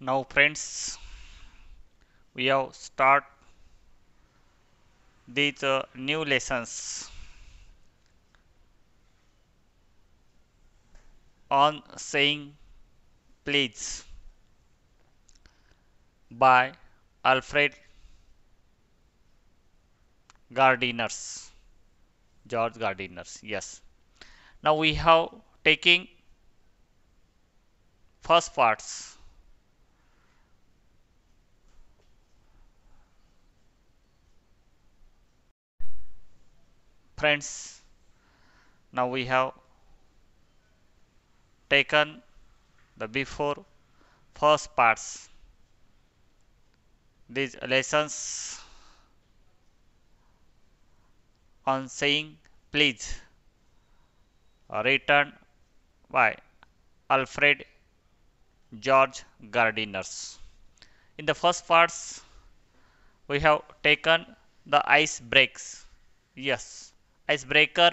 now friends we have start these uh, new lessons on saying please by Alfred Gardiners George Gardiners yes now we have taking first parts friends now we have taken the before first parts these lessons on saying please written by Alfred George Gardiners. In the first parts we have taken the ice breaks. Yes, icebreaker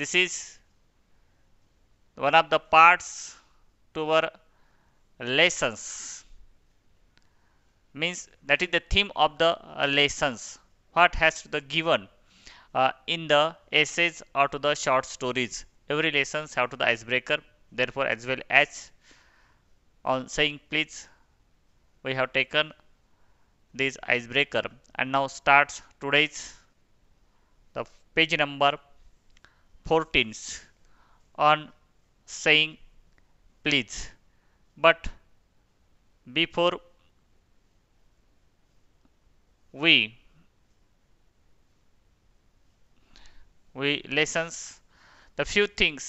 this is one of the parts to our lessons means that is the theme of the uh, lessons what has to the given uh, in the essays or to the short stories every lessons have to the icebreaker therefore as well as on saying please we have taken this icebreaker and now starts today's page number 14 on saying please but before we we lessons the few things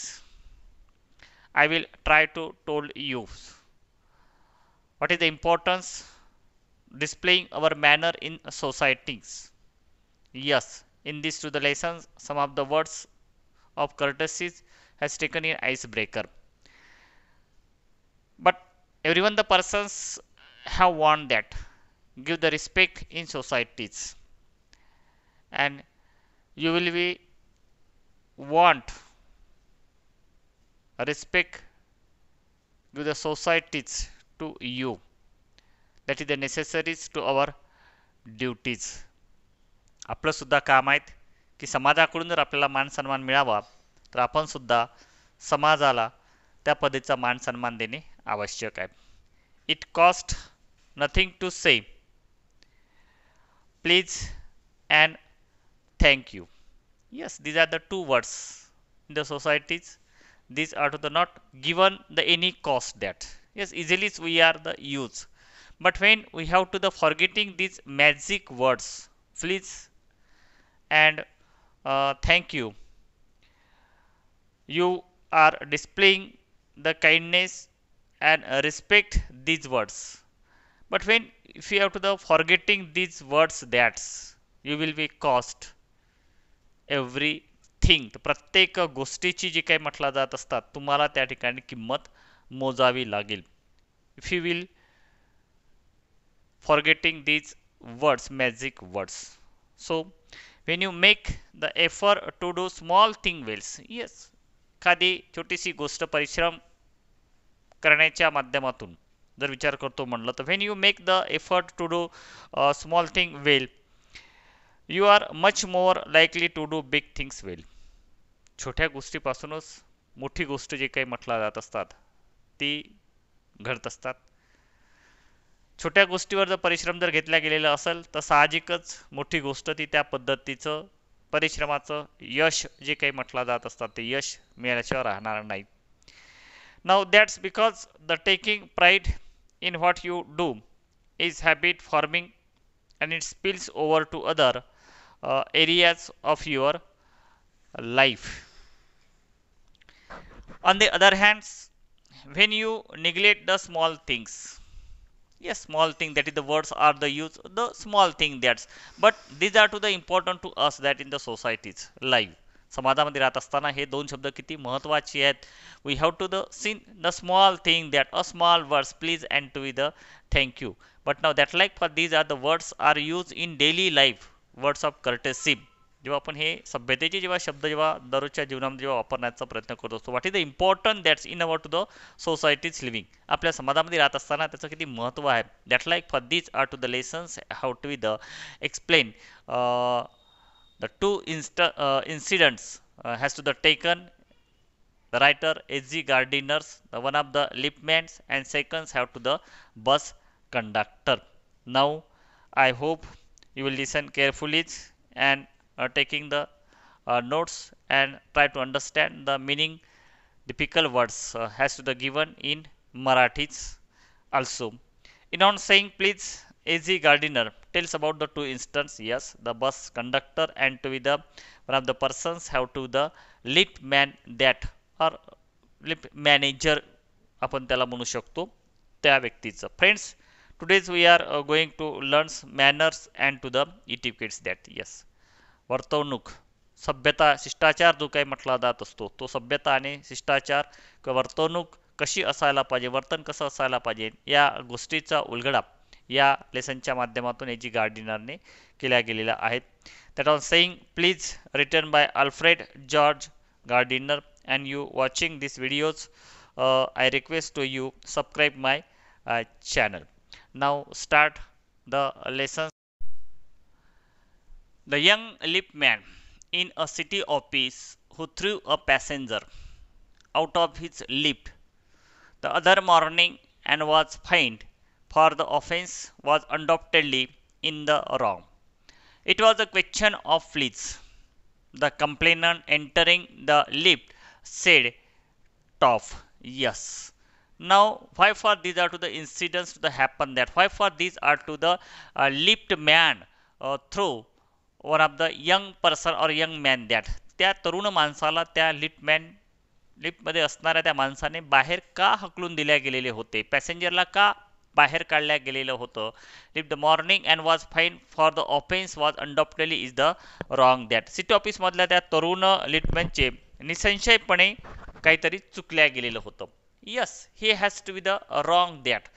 I will try to told you what is the importance displaying our manner in societies yes in this to the lesson, some of the words of courtesies has taken in icebreaker. But everyone the persons have warned that. Give the respect in societies. And you will be want respect give the societies to you. That is the necessaries to our duties. आपलंसुद्धा काम आहेत की समाजाकडून जर आपल्याला मान सन्मान मिळावा तर आपणसुद्धा समाजाला त्या पद्धतीचा मान सन्मान देणे आवश्यक आहे it cost nothing to say please and thank you yes these are the two words in the societies this to the not given the any cost that yes इझिलीच we are the use but when we have to the forgetting these magic words please and uh, thank you. You are displaying the kindness and respect these words. But when if you have to the forgetting these words that's you will be cost everything. Think प्रत्येक गोष्टीची जी काही म्हटला जात असतात तुम्हाला त्या ठिकाणी किंमत मोजावी लागेल if you will forgetting these words magic when you make the effort to do small thing wells yes एखादी छोटीशी गोष्ट परिश्रम करण्याच्या माध्यमातून जर विचार करतो म्हणलं तर when you make the effort to do small thing well you are much more likely to do big things well छोट्या गोष्टीपासूनच मोठी गोष्ट जे काही म्हटल्या जात असतात ती घडत असतात छोट्या गोष्टीवर जर परिश्रम जर घेतला गेलेला असेल तर साहजिकच मोठी गोष्ट ती त्या पद्धतीचं परिश्रमाचं यश जे काही म्हटलं जात असतात ते यश मिळाल्याशिवाय राहणार नाही now that's because the taking pride in what you do is habit forming and it spills over to other areas of your life on the other hands when you neglect the small things yes small thing that is the words are the use the small thing that's but these are to the important to us that in the societies live समाजामध्ये राहत असताना हे दोन शब्द किती महत्त्वाचे आहेत we have to the seen the small thing that a small words please and to thank you. But now that like for these are the words are use in daily life words of courtesy जेव्हा आपण हे सभ्यतेचे जेव्हा शब्द जेव्हा दररोजच्या जीवनामध्ये जेव्हा वापरण्याचा प्रयत्न करत असतो what is the important that's in our to the societies living आपल्या समाजामध्ये राहत असताना त्याचं किती महत्त्व आहे that like for these are to the lessons how to we the explain the to inst incidents has to the taken the writer as G Gardiner's the one of the Lipmans and seconds have to the bus conductor now I hope you will listen carefully and Uh, taking the uh, notes and try to understand the meaning typical words uh, as to the given in Marathis also. In on saying please easy Gardiner tells about the two instances. Yes, the bus conductor and to be the one of the persons have to the lift man that or lift manager आपण त्याला म्हणू शकतो त्या today's we are we going to learn manners and to the etiquettes that yes. वर्तवणूक सभ्यता शिष्टाचार जो काही म्हटला जात असतो तो सभ्यता आणि शिष्टाचार किंवा वर्तवणूक कशी असायला पाहिजे वर्तन कसं असायला पाहिजे या गोष्टीचा उलगडा या लेसनच्या माध्यमातून याची गार्डिनरने केल्या गेलेल्या आहेत that on saying please return by Alfred George Gardiner and you watching this videos I request to you subscribe my channel now start the lesson The young lift man in a city of peace who threw a passenger out of his lip the other morning and was fined, for the offence was undoubtedly in the wrong. It was a question of fleas. The complainant entering the lift said, Tough, yes. Now, why for these are to the incidents to the happen that? Why for these are to the uh, lift man uh, through one of the young person or young man that त्या तरुण माणसाला त्या man लिफ्टमध्ये असणाऱ्या त्या माणसाने बाहेर का हकलून दिल्या गेलेले होते पॅसेंजरला का बाहेर काढल्या गेलेलं होतं lift the morning and was fine for the offence was undoubtedly is the wrong that city ऑफिसमधल्या त्या तरुण लिटमॅनचे निसंशयपणे काहीतरी चुकल्या गेलेलं होतं yes he has to be the wrong that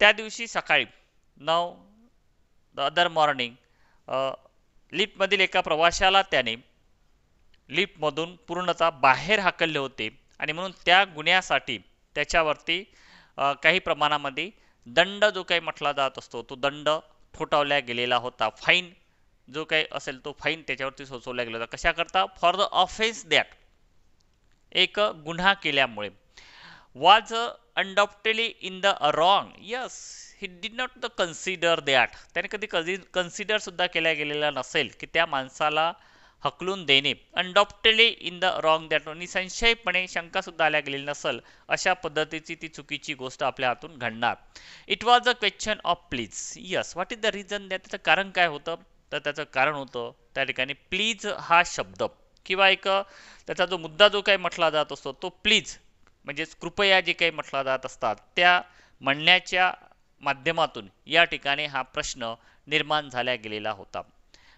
त्या दिवशी सकाळी नऊ द अदर मॉर्निंग लिफ्टमधील एका प्रवाशाला त्याने लिफ्टमधून पूर्णतः बाहेर हाकलले होते आणि म्हणून त्या गुन्ह्यासाठी त्याच्यावरती काही प्रमाणामध्ये दंड जो काही म्हटला जात असतो तो दंड ठोठावला गेलेला होता फाईन जो काही असेल तो फाईन त्याच्यावरती सोचवला गेला होता कशाकरता फॉर द ऑफेन्स दॅट एक गुन्हा केल्यामुळे was undoubtedly in the wrong yes he did not the consider that त्याने कधी कधी कन्सिडरसुद्धा केल्या गेलेला नसेल की त्या माणसाला हकलून देणे undoubtedly in the wrong that निसंशयपणे शंकासुद्धा आल्या गेलेली नसेल अशा पद्धतीची ती चुकीची गोष्ट आपल्या हातून घडणार it was a question of please yes what is the reason that त्याचं कारण काय होतं तर त्याचं कारण होतं त्या ठिकाणी प्लीज हा शब्द किंवा एक त्याचा जो मुद्दा जो काही म्हटला जात असतो तो प्लीज म्हणजेच कृपया जे काही म्हटला जात असतात त्या म्हणण्याच्या माध्यमातून या ठिकाणी हा प्रश्न निर्माण झाला गेलेला होता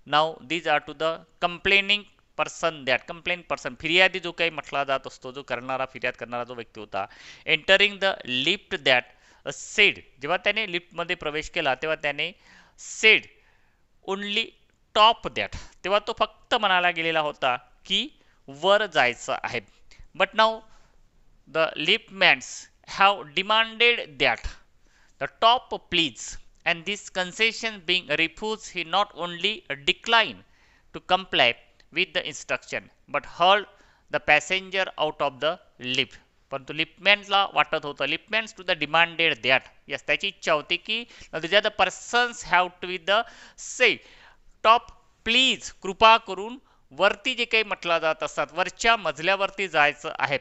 now these are to the complaining person that complain person फिर्यादी जो काही म्हटला जात असतो जो करणारा फिर्याद करणारा जो व्यक्ती होता entering the lift that said जेव्हा त्याने लिफ्टमध्ये प्रवेश केला तेव्हा त्याने सेड ओनली टॉप दॅट तेव्हा तो फक्त म्हणाला गेलेला होता की वर जायचं आहे but now the lift man's have demanded that The top pleads, and this concession being refused, he not only declined to comply with the instruction, but hurled the passenger out of the lift. परंतु लिपमॅनला वाटत होतं liftman's to the demanded that yes त्याची इच्छा होती की तुझ्या the persons have to with the say top please कृपा करून वरती जे काही म्हटलं जात असतात वरच्या मजल्यावरती जायचं आहे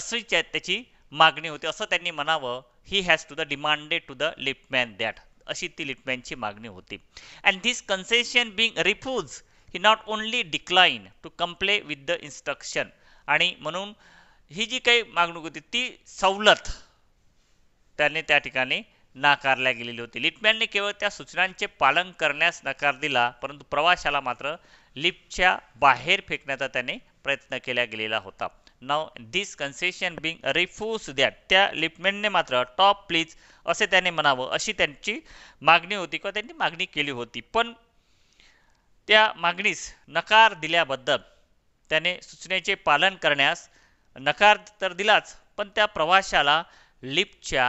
अशी त्याची मागणी होती असं त्यांनी म्हणावं he has to the demanded to the liftman that अशी ती लिपमॅनची मागणी होती and this concession being refuse he not only decline to comply with the instruction आणि म्हणून ही जी काही मागणूक होती ती सवलत त्याने त्या ठिकाणी नाकारल्या गेलेली होती लिपमॅनने केवळ त्या सूचनांचे पालन करण्यास नकार दिला परंतु प्रवाशाला मात्र लिपच्या बाहेर फेकण्याचा त्याने प्रयत्न केला गेलेला होता now this concession being refuse that त्या लिपमेंटने मात्र टॉप प्लीज असे त्याने म्हणावं अशी त्यांची मागणी होती किंवा त्यांनी मागणी केली होती पण त्या मागणीस नकार दिल्याबद्दल त्याने सूचनेचे पालन करण्यास नकार तर दिलाच पण त्या प्रवाशाला लिफ्टच्या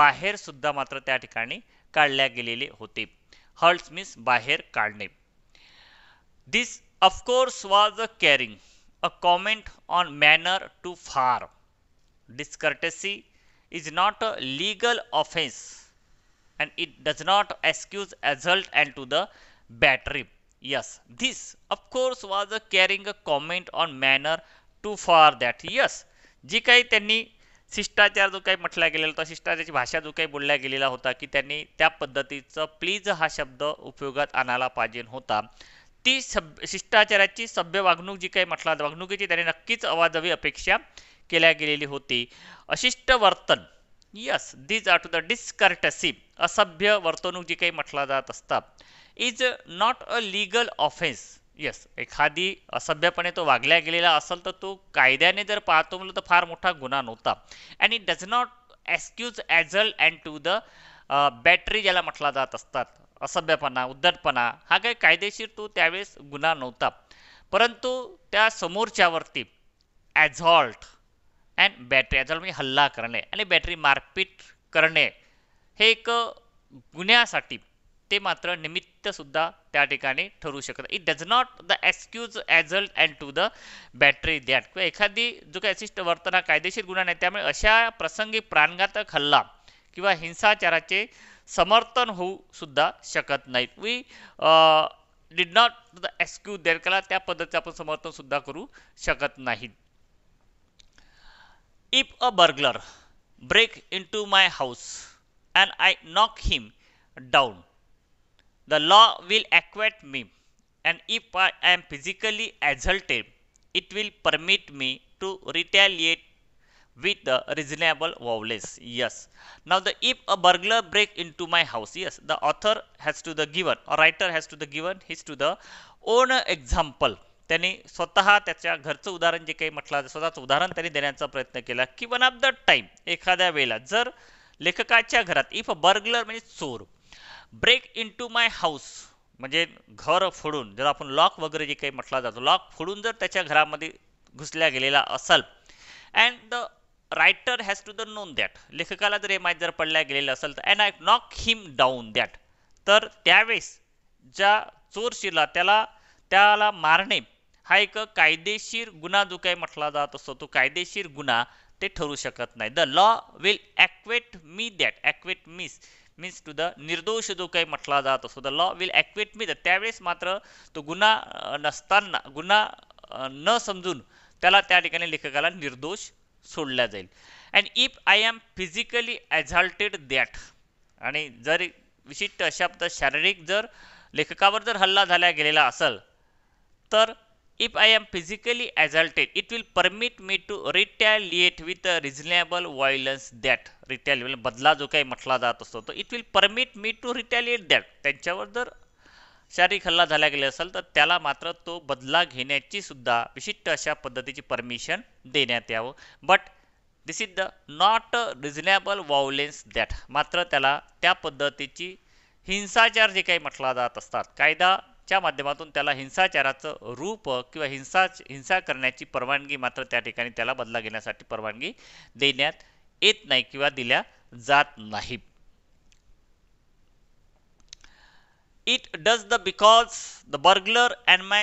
बाहेरसुद्धा मात्र त्या ठिकाणी काढल्या गेलेले होते हल्ट्स मीन्स बाहेर काढणे this of course was a carrying a comment on manner to far. Discourtesy is not a legal offense and it does not excuse assault and to the battery. Yes, this of course was a caring a comment on manner to far that. Yes, जी काही त्यांनी शिष्टाचार जो काही म्हटला गेलेला होता शिष्टाचाराची भाषा जो काही बोलला गेलेला होता की त्यांनी त्या पद्धतीचं प्लीज हा शब्द उपयोगात आणायला पाहिजे होता ती सभ शिष्टाचाराची सभ्य वागणूक जी काही म्हटला वागणुकीची त्याने नक्कीच अवाजवी अपेक्षा केल्या गेलेली होती अशिष्ट वर्तन yes these are to the discourtesy असभ्य वर्तणूक जी काही म्हटला जात असतात is not a legal offence yes एखादी असभ्यपणे तो वागल्या गेलेला असेल तर तो कायद्याने जर पाहतो म्हणलं तर फार मोठा गुन्हा नव्हता and it does not excuse assault and to the battery ज्याला म्हटला जात असतात असभ्यपणा उद्धटपणा हा काही कायदेशीर तो त्यावेळेस गुन्हा नव्हता परंतु त्या समोरच्यावरती ॲझॉल्ट अँड बॅटरी ॲझॉल्ट म्हणजे हल्ला करणे आणि बॅटरी मारपीट करणे हे एक गुन्ह्यासाठी ते मात्र निमित्तसुद्धा त्या ठिकाणी ठरू शकत it does not the excuse assault and to the battery that किंवा एखादी जो काही अशिष्ट वर्तना कायदेशीर गुन्हा नाही त्यामुळे अशा प्रसंगी प्राणघातक हल्ला किंवा हिंसाचाराचे समर्थन होऊ सुद्धा शकत नाहीत we did not the excuse their कला त्या पद्धतीचं आपण समर्थन सुद्धा करू शकत नाहीत if a burglar break into my house and I knock him down the law will acquit me and if I am physically assaulted it will permit me to retaliate with the reasonable vowels. Yes. Now the if a burglar break into my house. Yes. The author has to the given or writer has to the given his to the own example. त्यांनी स्वतः त्याच्या घरचं उदाहरण जे काही म्हटलं स्वतःचं उदाहरण त्यांनी देण्याचा प्रयत्न केला की वन ऑफ द टाइम एखाद्या वेळेला जर लेखकाच्या घरात इफ अ बर्गलर म्हणजे चोर break into my house म्हणजे घर फोडून जर आपण लॉक वगैरे जे काही म्हटला जातो लॉक फोडून जर त्याच्या घरामध्ये घुसल्या गेलेला असाल and the writer has to the known that लेखकाला जर हे माहीत जर पडल्या गेलेलं असेल तर and I knock him down that तर त्यावेळेस ज्या चोरशीला त्याला त्याला मारणे हा एक कायदेशीर गुन्हा जो काही म्हटला जात असतो तो कायदेशीर गुन्हा ते ठरू शकत नाही the law will acquit me that acquit me's means to the निर्दोष जो काही म्हटला जात असतो the law will acquit me that त्यावेळेस मात्र तो गुन्हा नसताना गुन्हा न समजून त्याला त्या ठिकाणी लेखकाला निर्दोष सोडला जाईल and if I am physically assaulted that आणि जर विशिष्ट शब्द शारीरिक जर लेखकावर जर हल्ला झाला गेलेला असेल तर if I am physically assaulted it will permit me to retaliate with a reasonable violence that retaliate बदला जो काही म्हटला जात असतो तो it will permit me to retaliate that त्यांच्यावर जर शारीरिक हल्ला झाला गेला असेल तर त्याला मात्र तो बदला घेण्याची सुद्धा विशिष्ट अशा पद्धतीची परमिशन देण्यात यावं but this is the not reasonable violence that मात्र त्याला त्या पद्धतीची हिंसाचार जे काही म्हटला जात असतात कायदाच्या माध्यमातून त्याला हिंसाचाराचं रूप किंवा हिंसा हिंसा करण्याची परवानगी मात्र त्या ठिकाणी त्याला बदला घेण्यासाठी परवानगी देण्यात येत नाही किंवा दिल्या जात नाही It does the because the burglar and my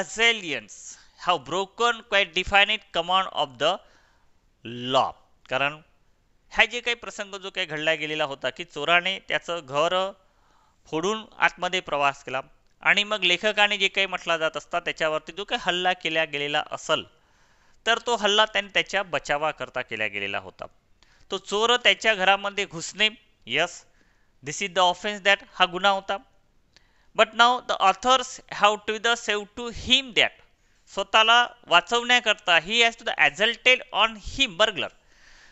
assailants have broken quite definite command of the law कारण हा जे काही प्रसंग जो काही घडला गेलेला होता की चोराने त्याचं घर फोडून आतमध्ये प्रवास केला आणि मग लेखकाने जे काही म्हटला जात असता त्याच्यावरती जो काही हल्ला केला गेलेला असल तर तो हल्ला त्याने त्याच्या बचावाकरता केला गेलेला होता तो चोर त्याच्या घरामध्ये घुसणे yes this is the offence that हा गुन्हा होता but now the authors have to the save to him that स्वतःला वाचवण्याकरता he has to the assaulted on him burglar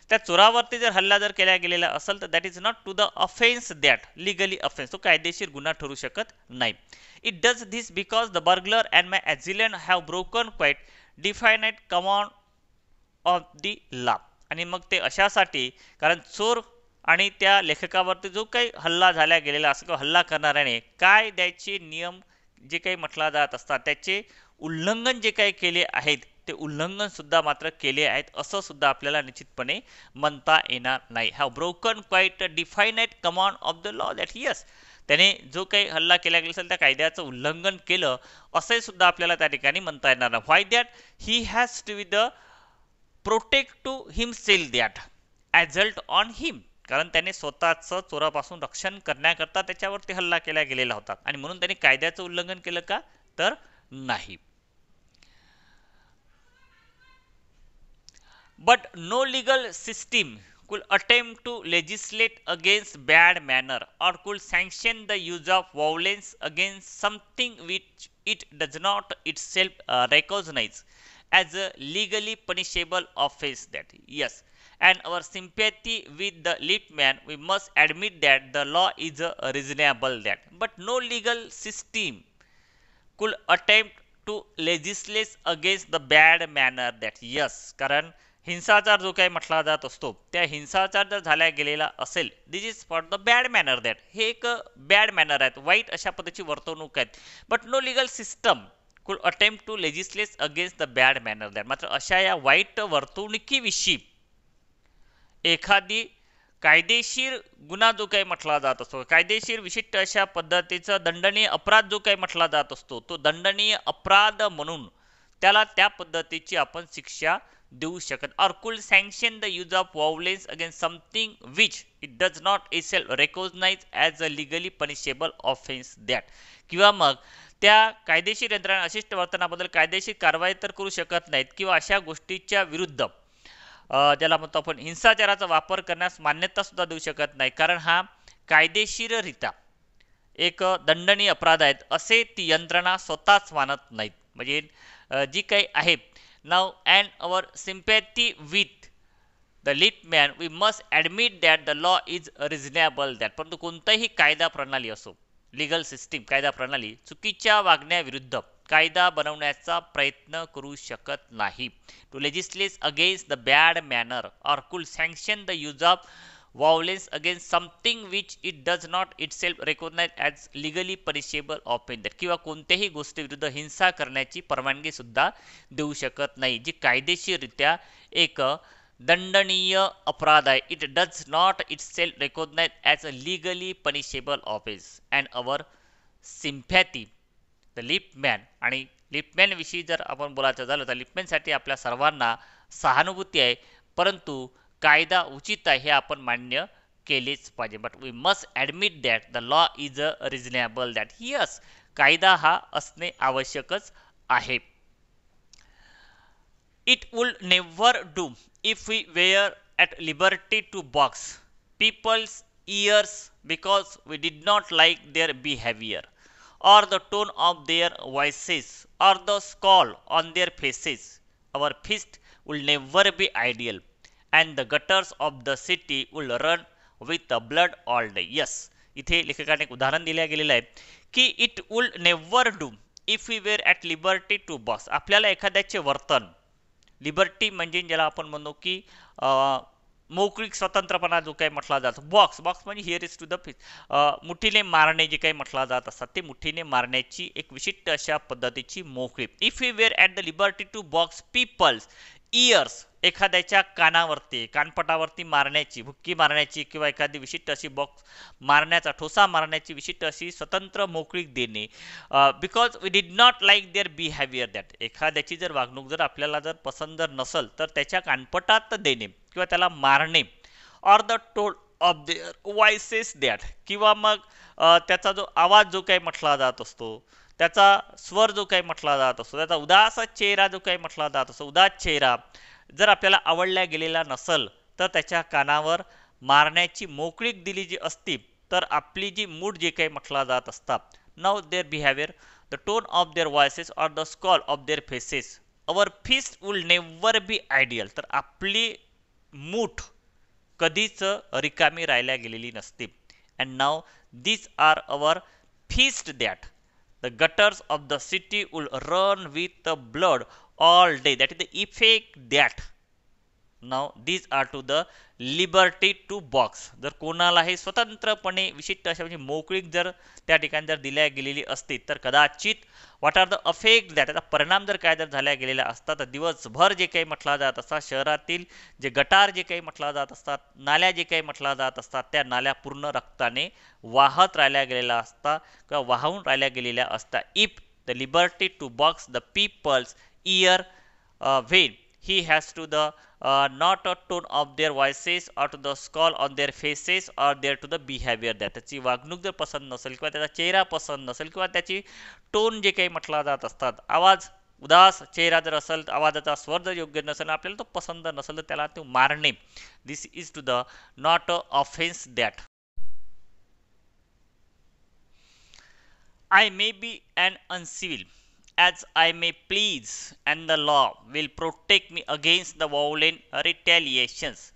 त्या चोरावरती जर हल्ला जर केला गेलेला असेल तर that is not to the offence that legally offence तो कायदेशीर गुन्हा ठरू शकत नाही it does this because the burglar and my assailant have broken quite definite command of the law आणि मग ते अशासाठी कारण चोर आणि त्या लेखकावरती जो काही हल्ला झाला गेलेला असं किंवा हल्ला करणाऱ्याने काय द्यायचे नियम जे काही म्हटला जात असतात त्याचे उल्लंघन जे काही केले आहेत ते उल्लंघन सुद्धा मात्र केले आहेत असं सुद्धा आपल्याला निश्चितपणे म्हणता येणार नाही have broken quite definite command of the law that yes त्याने जो काही हल्ला केला गेला असेल त्या कायद्याचं उल्लंघन केलं असंही सुद्धा आपल्याला त्या ठिकाणी म्हणता येणार नाही why that he has to be the protect to himself that assault on him कारण त्याने स्वतःच चोरापासून रक्षण करण्याकरता त्याच्यावरती हल्ला केला गेलेला होता आणि म्हणून त्यांनी कायद्याचं उल्लंघन केलं का तर नाही but no legal system could attempt to legislate against bad manner or could sanction the use of violence against something which it does not itself recognise as a legally punishable offence that yes and our our with the the man we we admit that the law is a reasonable that but no legal system could attempt to legislate against the bad manner that yes कारण हिंसाचार जो काही म्हटला जात असतो त्या हिंसाचार जर झाल्या गेलेला असेल this is fought the bad manner that हे एक बॅड मॅनर आहेत वाईट अशा पद्धतीची वर्तणूक आहेत but no legal system could attempt to legislate against the bad manner that मात्र अशा या वाईट वर्तवणुकीविषयी एखादी कायदेशीर गुन्हा जो काही म्हटला जात असतो कायदेशीर विशिष्ट अशा पद्धतीचा दंडनीय अपराध जो काही म्हटला जात असतो तो दंडनीय अपराध म्हणून त्याला त्या पद्धतीची आपण शिक्षा देऊ शकत or could sanction the use of violence against something which it does not self recognise as a legally punishable offence that किंवा मग त्या कायदेशीर यंत्रणा अशिष्ट वर्तनाबद्दल कायदेशीर कारवाई तर करू शकत नाहीत किंवा अशा गोष्टीच्या विरुद्ध ज्याला म्हणतो आपण हिंसाचाराचा वापर करण्यास मान्यता सुद्धा देऊ शकत नाही कारण हा कायदेशीररित्या एक दंडनीय अपराध आहेत असे ती यंत्रणा स्वतःच मानत नाहीत म्हणजे जी काही आहे now and our sympathy with the liftman we must admit that the law is reasonable that परंतु कोणताही कायदा प्रणाली असो लिगल सिस्टीम कायदा प्रणाली चुकीच्या वागण्याविरुद्ध कायदा बनवण्याचा प्रयत्न करू शकत नाही to legislate against the bad manner or could sanction the use of against something which it does not itself recognise as legally punishable offence किंवा कोणत्याही गोष्टीविरुद्ध हिंसा करण्याची परवानगीसुद्धा देऊ शकत नाही जी कायदेशीररित्या एक दंडनीय अपराध आहे it does not itself recognise as a legally punishable offence and our sympathy the liftman आणि लिपमॅनविषयी जर आपण बोलायचं झालं तर लिपमॅनसाठी आपल्या सर्वांना सहानुभूती आहे परंतु कायदा उचित आहे हे आपण मान्य केलेच पाहिजे but we must admit that the law is a reasonable that yes कायदा हा असणे आवश्यकच आहे it would never do if we were at liberty to box people's ears because we did not like their behaviour or the tone of their voices or the scowl on their faces. Our feast will never be ideal and the gutters of the city will run with the blood all day. Yes, इथे लेखकाने एक उदाहरण दिले गेलेलं आहे की it would never do if we were at liberty to box आपल्याला एखाद्याचे वर्तन लिबर्टी म्हणजे ज्याला आपण म्हणतो की मौखिक स्वतंत्रपणा जो काही म्हटला जातो बॉक्स बॉक्स म्हणजे here is to the fist मुठीने मारणे जे काही म्हटला जात असतात ते मुठीने मारण्याची एक विशिष्ट अशा पद्धतीची मौखिक if you were at the liberty to box people's ears एखाद्याच्या कानावरती कानपटावरती मारण्याची भुक्की मारण्याची किंवा एखादी विशिष्ट अशी बॉक्स मारण्याचा ठोसा मारण्याची विशिष्ट अशी स्वतंत्र मोकळीक देणे because we did not like their behaviour that एखाद्याची जर वागणूक जर आपल्याला जर पसंत जर नसेल तर त्याच्या कानपटात देणे किंवा त्याला मारणे or the tone of their voices that किंवा मग त्याचा जो आवाज जो काही म्हटला जात असतो त्याचा स्वर जो काही म्हटला जात असतो त्याचा उदासा चेहरा जो काही म्हटला जात असतो उदास चेहरा जर आपल्याला आवडला गेलेला नसल तर त्याच्या कानावर मारण्याची मोकळीक दिली जी असती तर आपली जी मूड जे काही म्हटला जात असतात now their behaviour the tone of their voices or the scowl of their faces our fist would never be ideal तर आपली मूठ कधीच रिकामी राहिल्या गेलेली नसते and now this are our fist that the gutters of the city will run with the blood all day. That is the effect that now these are to the liberty to box जर कोणालाही स्वतंत्रपणे विशिष्ट अशा म्हणजे मोकळीक जर त्या ठिकाणी जर दिल्या गेलेली असती तर कदाचित व्हॉट आर द अफेक्ट द्या त्याचा परिणाम जर काय जर झाल्या गेलेला असतात तर दिवसभर जे काही म्हटला जात असतात शहरातील जे गटार जे काही म्हटला जात असतात नाल्या जे काही म्हटला जात असतात त्या नाल्या पूर्ण रक्ताने वाहत राहिल्या गेलेल्या असता किंवा वाहून राहिल्या गेलेल्या असता if the liberty to box the people's ear when he has to the uh, not a tone of their voices or to the skull on their faces or their to the behavior that त्याची वागणूक जर पसंत नसेल किंवा त्याचा चेहरा पसंत नसेल किंवा त्याची टोन जे काही म्हटला जात असतात आवाज उदास चेहरा जर असेल आवाजाचा स्वर जर योग्य नसेल आपल्याला तो पसंत नसेल तर त्याला तो मारणे this is to the not a offence that I may be and uncivil as I may please, and the law will protect me against the violent retaliations.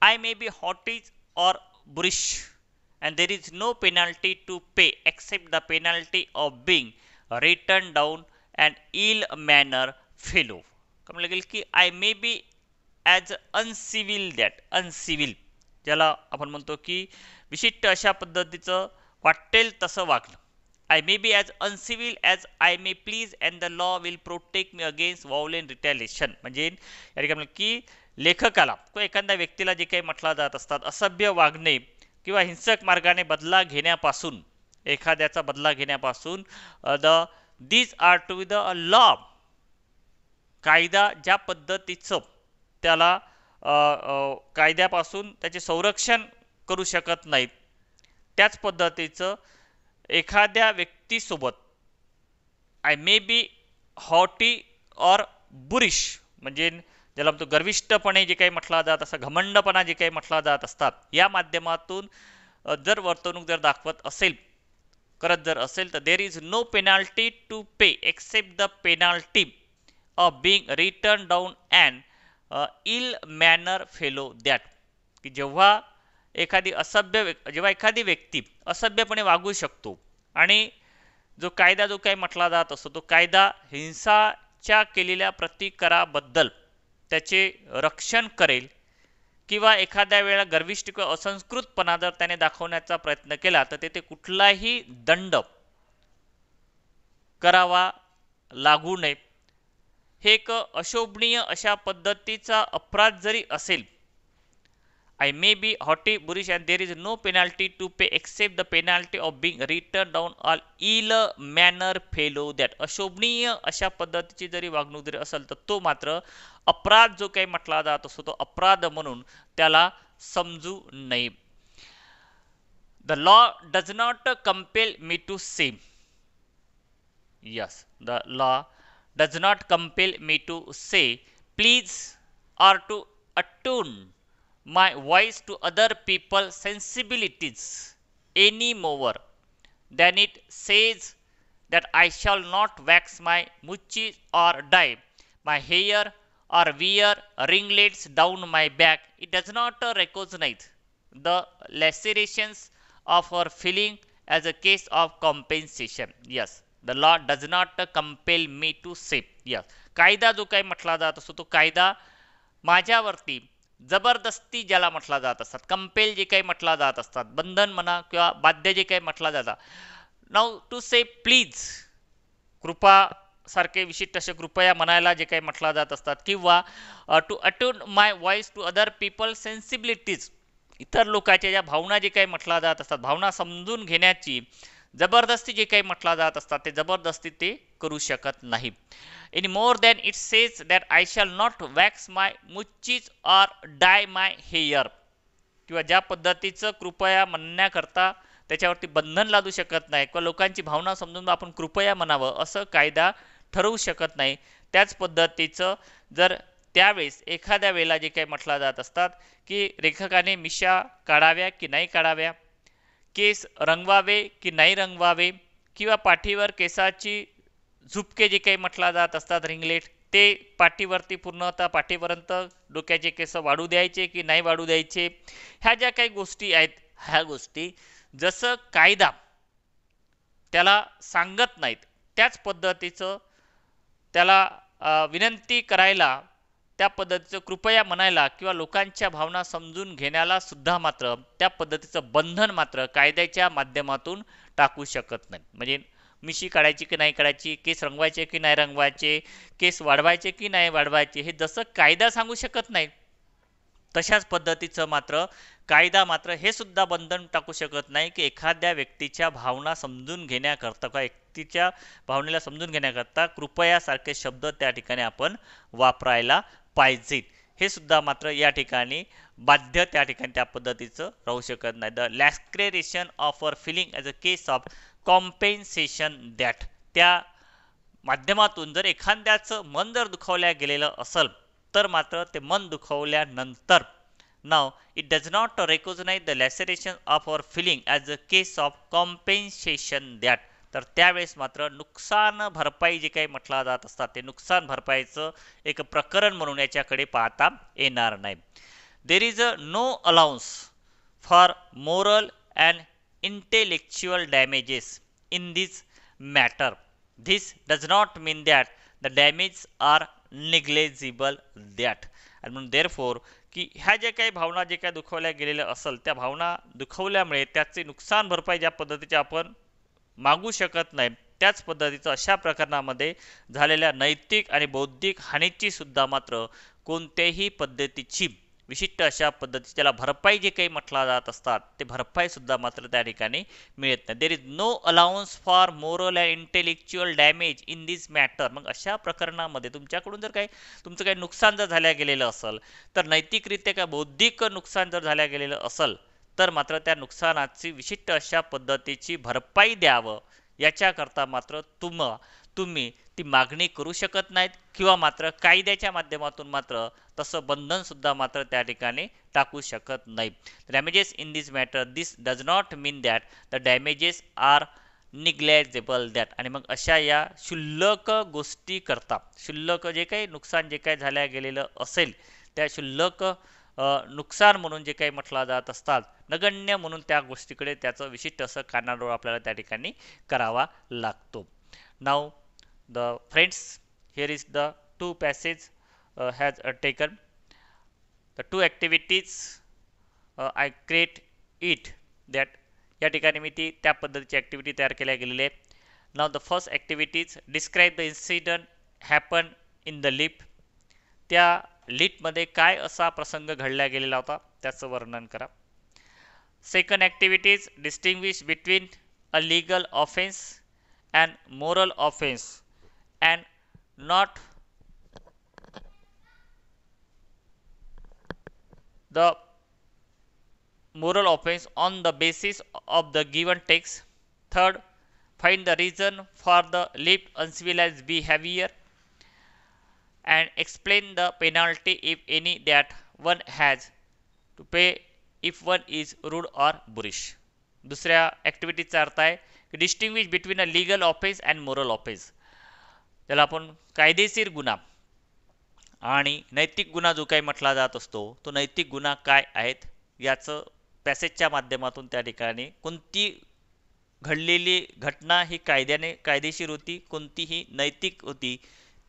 I may be haughty or boorish, and there is no penalty to pay except the penalty of being written down an ill manner fellow. कम लगेल की I may be uncivil. Uncivil that uncivil ज्याला आपण म्हणतो की विशिष्ट अशा पद्धतीचं वाटेल तसं वागणं I may be as uncivil as I may please and the law will protect me against violent retaliation म्हणजे या ठिकाणी की लेखकाला किंवा एखाद्या व्यक्तीला जे काही म्हटला जात असतात असभ्य वागणे किंवा हिंसक मार्गाने बदला घेण्यापासून एखाद्याचा बदला घेण्यापासून the these are to the law कायदा ज्या पद्धतीचं त्याला कायद्यापासून त्याचे संरक्षण करू शकत नाहीत त्याच पद्धतीचं एखाद्या व्यक्तीसोबत I may be haughty or boorish म्हणजे ज्याला म्हणतो गर्विष्टपणे जे काही म्हटला जात असा घमंडपणा जे काही म्हटला जात असतात या माध्यमातून जर वर्तणूक जर दाखवत असेल करत जर असेल तर there is no penalty to pay except the penalty of being return down and ill manner fellow that की जेव्हा एखादी असभ्य जेव्हा एखादी व्यक्ती असभ्यपणे वागू शकतो आणि जो कायदा जो काही म्हटला जात असतो तो कायदा हिंसाच्या केलेल्या प्रतिकाराबद्दल त्याचे रक्षण करेल किंवा एखाद्या वेळा गर्विष्ट किंवा असंस्कृतपणा जर त्याने दाखवण्याचा प्रयत्न केला तर तेथे कुठलाही दंड करावा लागू नये हे एक अशोभनीय अशा पद्धतीचा अपराध जरी असेल I may be haughty, bullish, and there is no penalty to pay except the penalty of being written down all ill manner fellow that अशोभनीय अशा पद्धतीची जरी वागणूक जरी असेल तर तो मात्र अपराध जो काही म्हटला जात असतो तो अपराध म्हणून त्याला समजू नये The law does not compel me to say. Yes, the law does not compel me to say please or to attune my voice to other people's sensibilities any more than it says that I shall not wax my muchi or dye my hair or wear ringlets down my back. It does not recognize the lacerations of her feeling as a case of compensation. Yes, the law does not compel me to save. Yes, कायदा जो काही म्हटला जात असतो तो कायदा माझ्यावरती जबरदस्ती ज्याला म्हटला जात असतात कंपेल जे काही म्हटला जात असतात बंधन म्हणा किंवा बाध्य जे काही म्हटला जातात नाव टू से प्लीज कृपा सारखे विशिष्ट असे कृपया म्हणायला जे काही म्हटला जात असतात किंवा to attune my voice to other people sensibilities इतर लोकांच्या ज्या भावना जे काही म्हटल्या जात असतात भावना समजून घेण्याची जबरदस्ती जे काही म्हटला जात असतात ते जबरदस्ती ते करू शकत नाही in more than it says that I shall not wax my moustaches or dye my hair किंवा ज्या पद्धतीचं कृपया म्हणण्याकरता त्याच्यावरती बंधन लादू शकत नाही किंवा लोकांची भावना समजून आपण कृपया म्हणावं असं कायदा ठरवू शकत नाही त्याच पद्धतीचं जर त्यावेळेस एखाद्या वेळेला जे काही म्हटलं जात असतात की रेखकाने मिशा काढाव्या की नाही काढाव्या केस रंगवावे की नाही रंगवावे किंवा पाठीवर केसाची झुपके जे काही म्हटला जात असतात रिंगलेट ते पाठीवरती पूर्णतः पाठीपर्यंत डोक्याचे केस वाढू द्यायचे की नाही वाढू द्यायचे ह्या ज्या काही गोष्टी आहेत ह्या गोष्टी जसं कायदा त्याला सांगत नाहीत त्याच पद्धतीचं त्याला विनंती करायला त्या पद्धतीचं कृपया म्हणायला किंवा लोकांच्या भावना समजून घेण्याला सुद्धा मात्र त्या पद्धतीचं बंधन मात्र कायद्याच्या माध्यमातून टाकू शकत नाही म्हणजे मिशी काढायची की नाही काढायची केस रंगवायचे की नाही रंगवायचे केस वाढवायचे की नाही वाढवायचे हे जसं कायदा सांगू शकत नाही तशाच पद्धतीचं मात्र कायदा मात्र हे सुद्धा बंधन टाकू शकत नाही की एखाद्या व्यक्तीच्या भावना समजून घेण्याकरता किंवा व्यक्तीच्या भावनेला समजून घेण्याकरता कृपयासारखे शब्द त्या ठिकाणी आपण वापरायला पाहिजेत हे सुद्धा मात्र या ठिकाणी बाध्य त्या ठिकाणी त्या पद्धतीचं राहू शकत नाही the laceration of our feeling as a case of compensation that त्या माध्यमातून जर एखाद्याचं मन जर दुखावल्या गेलेलं असेल तर मात्र ते मन दुखावल्यानंतर now it does not recognise the laceration of our feeling as a case of compensation that तर त्यावेळेस मात्र नुकसान भरपाई जे काही म्हटलं जात असतात ते नुकसान भरपाईचं एक प्रकरण म्हणून याच्याकडे पाहता येणार नाही there is a no allowance for moral and intellectual damages in this matter this does not mean that the damage are negligible that आणि म्हणून देअर फोर की ह्या ज्या काही भावना जे काही दुखवल्या गेलेल्या असेल त्या भावना दुखवल्यामुळे त्याचे नुकसान भरपाई ज्या पद्धतीच्या आपण मागू शकत नाही त्याच पद्धतीचं अशा प्रकरणामध्ये झालेल्या नैतिक आणि बौद्धिक हानीची सुद्धा मात्र कोणत्याही पद्धतीची विशिष्ट अशा पद्धती त्याला भरपाई जे काही म्हटला जात असतात ते भरपाईसुद्धा मात्र त्या ठिकाणी मिळत नाही there is no allowance for moral and intellectual damage in this matter मग अशा प्रकरणामध्ये तुमच्याकडून जर काही तुमचं काही नुकसान जर झाल्या गेलेलं असेल तर नैतिकरित्या काय बौद्धिक नुकसान जर झालं गेलेलं असेल तर मात्र त्या नुकसानाची विशिष्ट अशा पद्धतीची भरपाई द्यावं याच्याकरता मात्र तुम तुम्ही ती मागणी करू शकत नाहीत किंवा मात्र कायद्याच्या माध्यमातून मात्र तसं बंधनसुद्धा मात्र त्या ठिकाणी टाकू शकत नाही damages in this matter this does not mean that the damages are negligible that आणि मग अशा या शुल्लक गोष्टी करता शुल्लक जे काही नुकसान जे काही झाल्या गेलेलं असेल त्या शुल्लक नुकसान म्हणून जे काही म्हटलं जात असतात नगण्य म्हणून त्या गोष्टीकडे त्याचं विशिष्ट असं कानाडोळ आपल्याला त्या ठिकाणी करावा लागतो now the friends here is the two passage has taken the two activities I create it that या ठिकाणी मी ती त्या पद्धतीची ॲक्टिव्हिटी तयार केल्या गेलेली आहे now the first activities describe the incident happen in the lift त्या मध्ये काय असा प्रसंग घडला गेलेला होता त्याचं वर्णन करा second activities distinguish between a legal offence and moral offence and not the moral offence on the basis of the given text third find the reason for the lift uncivilised behaviour and explain the penalty if any that one has to pay if one is rude or boorish दुसऱ्या ॲक्टिव्हिटीचा अर्थ आहे distinguish between a legal offence and moral offence त्याला आपण कायदेशीर गुन्हा आणि नैतिक गुन्हा जो काही म्हटला जात असतो तो नैतिक गुन्हा काय आहेत याचं पॅसेजच्या माध्यमातून त्या ठिकाणी कोणती घडलेली घटना ही कायद्याने कायदेशीर होती कोणतीही नैतिक होती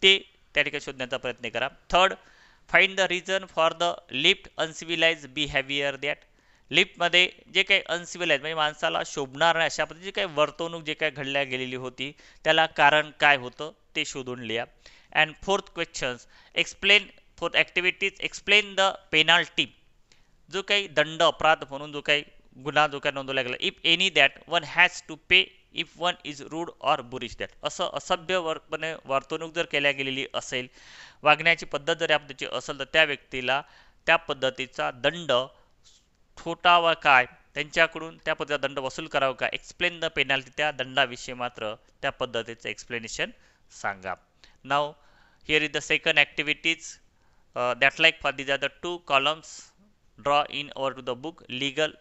ते त्या ठिकाणी शोधण्याचा प्रयत्न करा third find the reason for the lift uncivilised behaviour that लिफ्टमध्ये जे काही अनसिव्हिलाइज म्हणजे माणसाला शोभणार नाही अशा पद्धतीची काही वर्तवणूक जे काही घडल्या गेलेली होती त्याला कारण काय होतं ते शोधून लिहा and fourth questions explain fourth activities explain the penalty जो काही दंड अपराध म्हणून जो काही गुन्हा जो काही नोंदवला गेला if any that one has to pay if one is rude or boorish that असं असभ्य वर्पने वर्तणूक जर केल्या गेलेली असेल वागण्याची पद्धत जर या पद्धतीची असेल तर त्या व्यक्तीला त्या पद्धतीचा दंड छोटा व काय त्यांच्याकडून त्या पद्धतीचा दंड वसूल करावा का एक्सप्लेन द पेनाल्टी त्या दंडाविषयी मात्र त्या पद्धतीचं एक्सप्लेनेशन सांगा now here is the second activities that like for these are the two columns draw in over to the book legal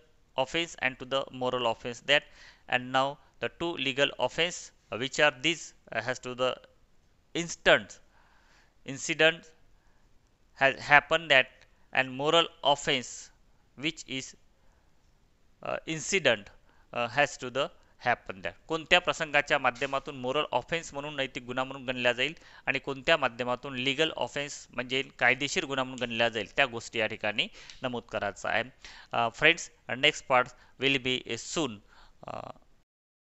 offence and to the moral offence that and now the two legal offense uh, which are these has uh, to the instant incident has happened that and moral offense which is uh, incident has to the happen द्या कोणत्या प्रसंगाच्या माध्यमातून moral offence म्हणून नैतिक गुन्हा म्हणून गणला जाईल आणि कोणत्या माध्यमातून लिगल ऑफेन्स म्हणजे कायदेशीर गुन्हा म्हणून गणल्या जाईल त्या गोष्टी या ठिकाणी नमूद करायचं आहे friends next part will be a soon